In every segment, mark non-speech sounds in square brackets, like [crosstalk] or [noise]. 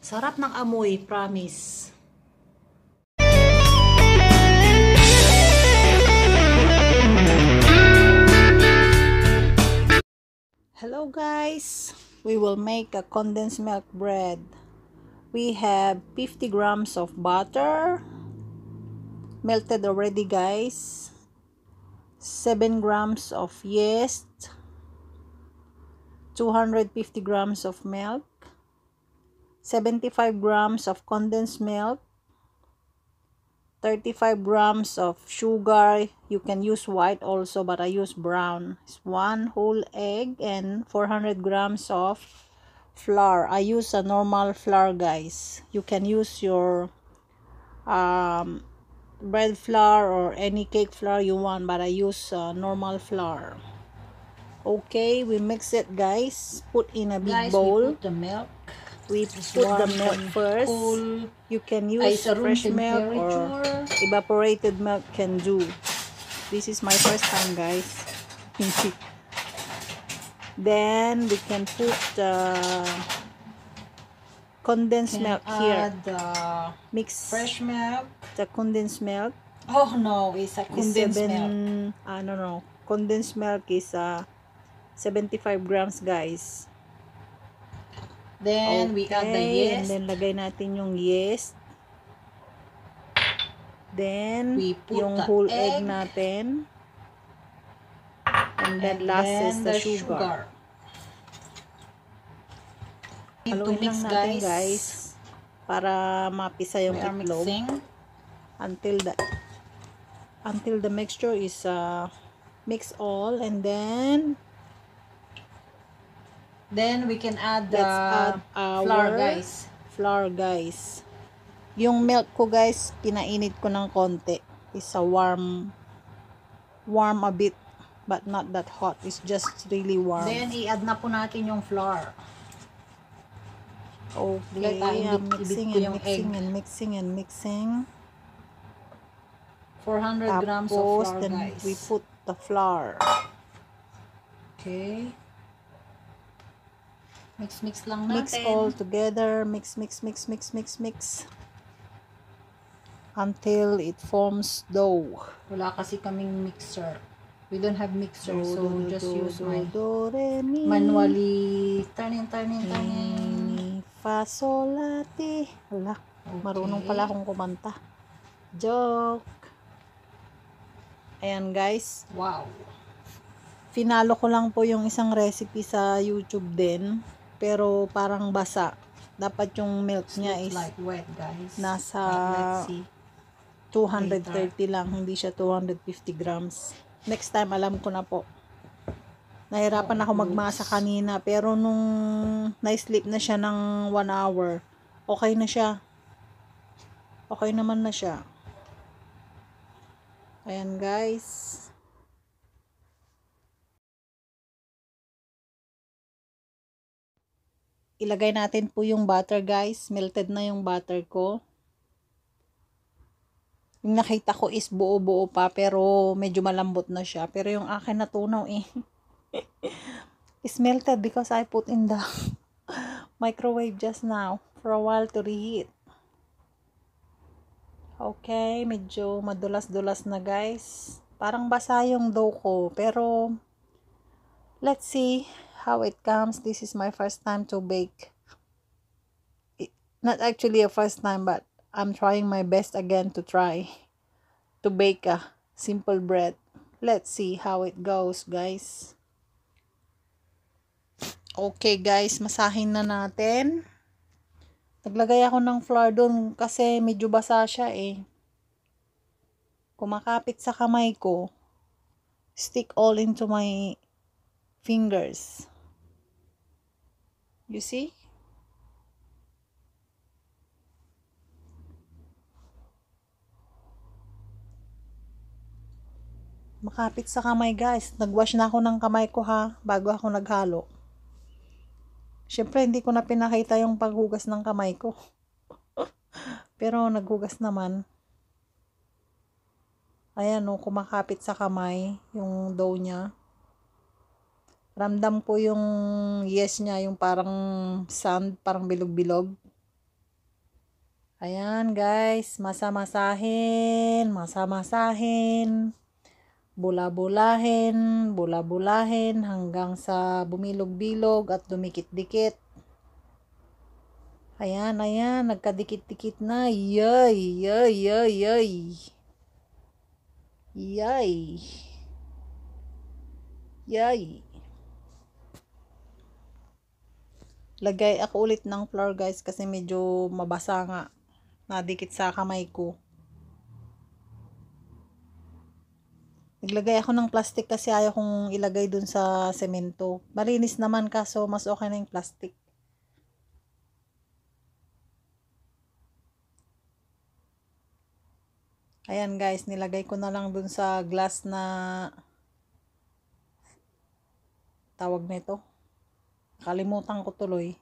Sarap ng amoy, promise. Hello guys! We will make a condensed milk bread. We have 50 grams of butter, melted already guys, 7 grams of yeast, 250 grams of milk, 75 grams of condensed milk, 35 grams of sugar. You can use white also, but I use brown. It's one whole egg and 400 grams of flour. I use a normal flour, guys. You can use your um, bread flour or any cake flour you want, but I use uh, normal flour. Okay, we mix it, guys. Put in a big guys, bowl. We put the milk we put the milk first. Cool. You can use fresh milk or evaporated milk can do. This is my first time, guys. [laughs] then we can put the condensed can milk here. The Mix fresh milk. The condensed milk. Oh no, it's a condensed it's seven, milk. I don't know. Condensed milk is uh, 75 grams, guys. Then, okay. we add the yeast. then, lagay natin yung yeast. Then, we put yung whole egg. egg natin. And then, and last then is the, the sugar. sugar. Haluin lang natin, guys. guys. Para mapisa yung we itlog. Until the until the mixture is uh, mixed all. And then, Then we can add the uh, flour guys. Flour guys. Yung milk ko guys, pinainit ko ng konti. It's a warm warm a bit but not that hot. It's just really warm. Then i-add na po natin yung flour. Okay, I'm mixing and mixing egg. and mixing and mixing. 400 grams of flour, then we put the flour. Okay. Mix, mix lang natin. Mix all together. Mix, mix, mix, mix, mix, mix. Until it forms dough. Wala kasi kaming mixer. We don't have mixer, do, so do, just do, use do, my do, re, mi. manually turning, turning, turning. Fa, sol, lati. Wala. okay. marunong pala akong kumanta. Joke. Ayan guys. Wow. Finalo ko lang po yung isang recipe sa YouTube din pero parang basa. Dapat yung milk It's niya is like wet, guys. nasa But 230 later. lang, hindi siya 250 grams. Next time, alam ko na po. Nahirapan oh, ako magmasa kanina, pero nung na-sleep na siya ng 1 hour, okay na siya. Okay naman na siya. Ayan guys. ilagay natin po yung butter guys. Melted na yung butter ko. Yung nakita ko is buo-buo pa pero medyo malambot na siya. Pero yung akin natunaw eh. [laughs] is melted because I put in the [laughs] microwave just now for a while to reheat. Okay, medyo madulas-dulas na guys. Parang basa yung dough ko pero let's see how it comes. This is my first time to bake. It, not actually a first time, but I'm trying my best again to try to bake a simple bread. Let's see how it goes, guys. Okay, guys. Masahin na natin. Naglagay ako ng flour doon kasi medyo basa siya eh. Kumakapit sa kamay ko. Stick all into my fingers. You see? Makapit sa kamay guys. Nagwash na ako ng kamay ko ha bago ako naghalo. Siyempre hindi ko na pinakita yung paghugas ng kamay ko. [laughs] Pero naghugas naman. Ayan o, oh, kumakapit sa kamay yung dough niya. Ramdam ko yung yes niya, yung parang sound, parang bilog-bilog. Ayan guys, masamasahin, masamasahin, bula-bulahin, bula-bulahin hanggang sa bumilog-bilog at dumikit-dikit. Ayan, ayan, nagkadikit-dikit na. Yay, yay, yay, yay. Yay. Yay. Lagay ako ulit ng flour guys kasi medyo mabasa nga. Nadikit sa kamay ko. Naglagay ako ng plastic kasi ayaw kong ilagay dun sa semento. Malinis naman kaso mas okay na yung plastic. Ayan guys, nilagay ko na lang dun sa glass na tawag nito. Kalimutan ko tuloy.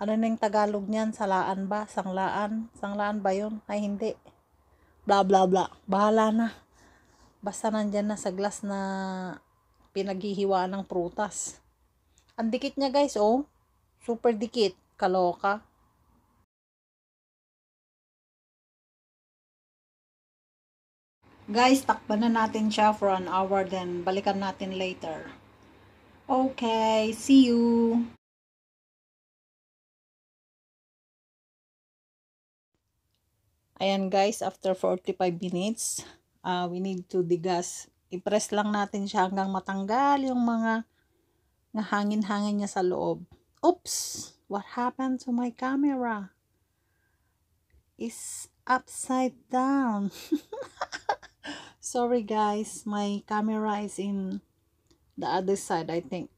Ano na yung Tagalog niyan? Salaan ba? Sanglaan? Sanglaan ba yun? Ay, hindi. Bla, bla, bla. Bahala na. Basta nandyan na sa glass na pinaghihiwaan ng prutas. Ang dikit niya guys, oh. Super dikit. Kaloka. Guys, takpan na natin siya for an hour then balikan natin later. Okay, see you. Ayan guys, after 45 minutes, uh, we need to degas. I-press lang natin siya hanggang matanggal yung mga hangin-hangin niya sa loob. Oops! What happened to my camera? It's upside down. [laughs] Sorry guys, my camera is in the other side i think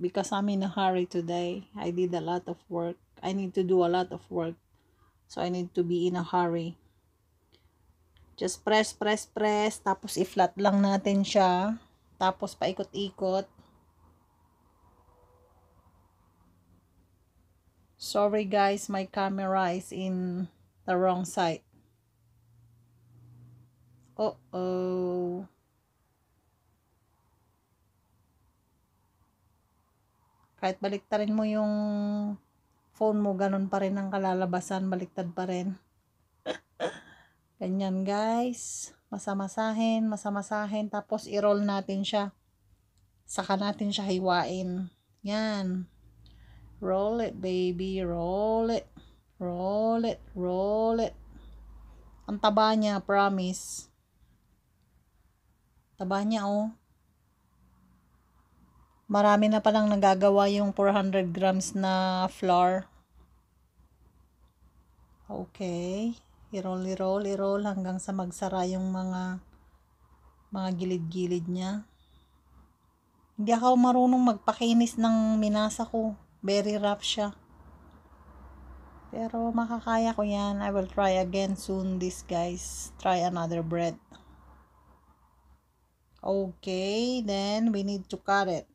because i'm in a hurry today i did a lot of work i need to do a lot of work so i need to be in a hurry just press press press tapos i-flat lang natin siya tapos paikot-ikot sorry guys my camera is in the wrong side uh oh Kahit baliktarin mo yung phone mo, ganun pa rin ang kalalabasan, baliktad pa rin. [laughs] Ganyan guys. Masamasahin, masamasahin, tapos i-roll natin siya. Saka natin siya hiwain. Yan. Roll it, baby. Roll it. Roll it. Roll it. Ang taba niya, promise. Taba niya, oh marami na palang nagagawa yung 400 grams na flour. Okay. I-roll, i-roll, i-roll hanggang sa magsara yung mga mga gilid-gilid niya. Hindi ako marunong magpakinis ng minasa ko. Very rough siya. Pero makakaya ko yan. I will try again soon this guys. Try another bread. Okay, then we need to cut it.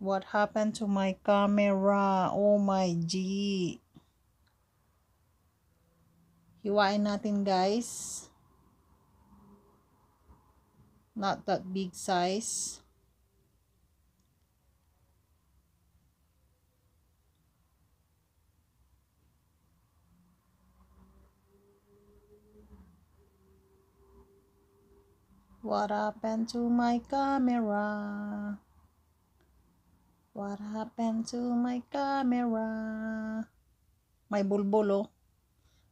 What happened to my camera? Oh my G. Hiwain natin guys. Not that big size. What happened to my camera? What happened to my camera? May bulbulo. Oh.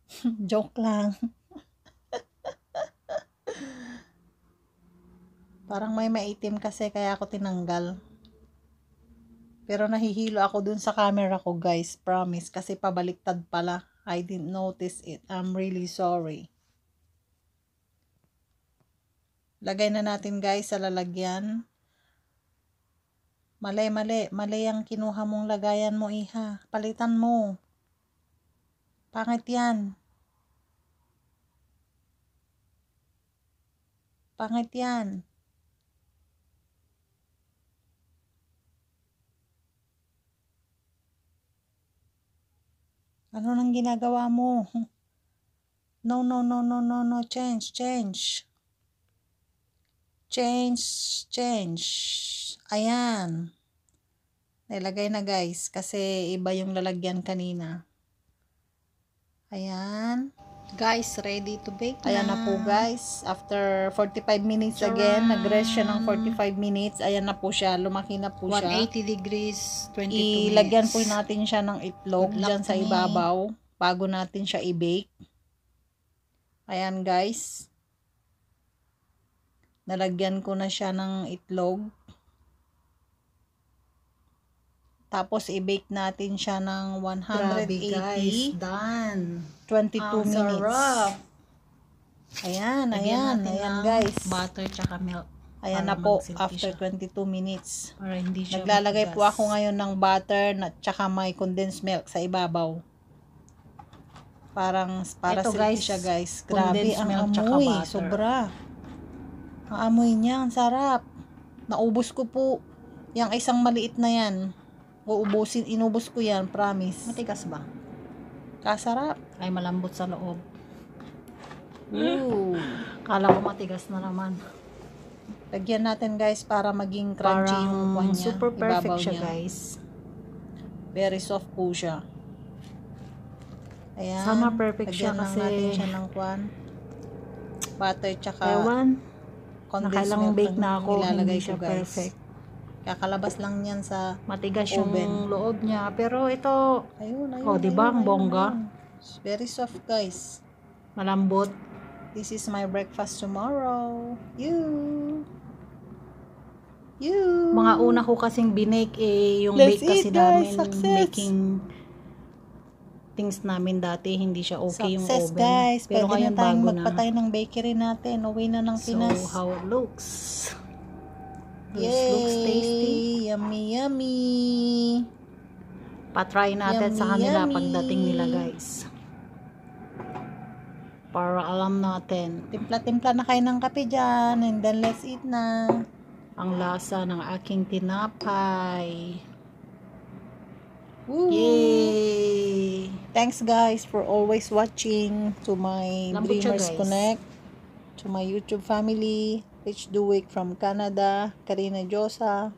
[laughs] Joke lang. [laughs] Parang may maitim kasi kaya ako tinanggal. Pero nahihilo ako dun sa camera ko guys, promise. Kasi pabaliktad pala. I didn't notice it. I'm really sorry. Lagay na natin guys sa lalagyan. Mali, mali, mali ang kinuha mong lagayan mo, iha. Palitan mo. Pangit yan. Pangit yan. Ano nang ginagawa mo? [laughs] No, no, no, no, no, no, change, change. Change, change. Ayan. Nilagay na guys kasi iba yung lalagyan kanina. Ayan. Guys, ready to bake na. Ayan na po guys. After 45 minutes Charan. again, nag-rest siya ng 45 minutes. Ayan na po siya. Lumaki na po 180 siya. 180 degrees, 22 Ilagyan minutes. po natin siya ng itlog dyan sa ibabaw. Bago natin siya i-bake. Ayan guys. Nalagyan ko na siya ng itlog. Tapos, i-bake natin siya ng 180. done. 22 um, minutes. Sarap. Ayan, ayan, ayan guys. Butter tsaka milk. Ayan na po, after siya. 22 minutes. Para hindi siya Naglalagay matigas. po ako ngayon ng butter na, tsaka may condensed milk sa ibabaw. Parang, para Ito, guys, siya guys. Grabe ang amoy. Sobra. Ang amoy niya, ang sarap. Naubos ko po. Yang isang maliit na yan. Uubusin, inubos ko yan, promise. Matigas ba? Kasarap. Ah, Ay, malambot sa loob. Ooh. [laughs] Kala ko matigas na naman. Lagyan natin guys para maging crunchy Parang yung upuan niya. super perfect siya guys. Very soft po siya. Ayan. Sana perfect Lagyan siya lang kasi. natin siya ng kwan. Butter tsaka. Ewan condensed Nakailang milk bake na ako, hindi siya guys. perfect. Kakalabas lang yan sa Matigas yung loob niya. Pero ito, ayun, ayun, oh, di ba ang bongga? Very soft, guys. Malambot. This is my breakfast tomorrow. You! You! Mga una ko kasing binake eh, yung Let's bake kasi eat, guys. namin, Success. baking things namin dati, hindi siya okay Success, yung oven. guys. Pero Pwede ngayon na tayong magpatay na. ng bakery natin. Uwi na ng so, Pinas. So, how it looks. Yay! looks tasty. Yummy, yummy. Patry natin yummy, sa kanila yummy. pagdating nila, guys. Para alam natin. Timpla-timpla na kayo ng kape dyan. And then, let's eat na. Ang lasa ng aking tinapay. Woo! Yay! Thanks guys for always watching to my Lambucha Dreamers guys. Connect, to my YouTube family, Rich Duwick from Canada, Karina Josa,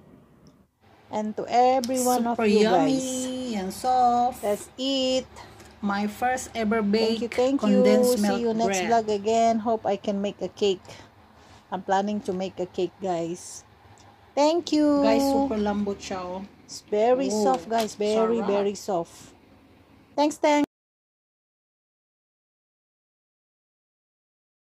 and to every one of you yummy guys. and soft. That's it. My first ever baked thank you, thank condensed you. milk See you next bread. vlog again. Hope I can make a cake. I'm planning to make a cake, guys. Thank you. Guys, super lambo chow. It's very Ooh. soft, guys. Very, very soft. Thanks, thanks.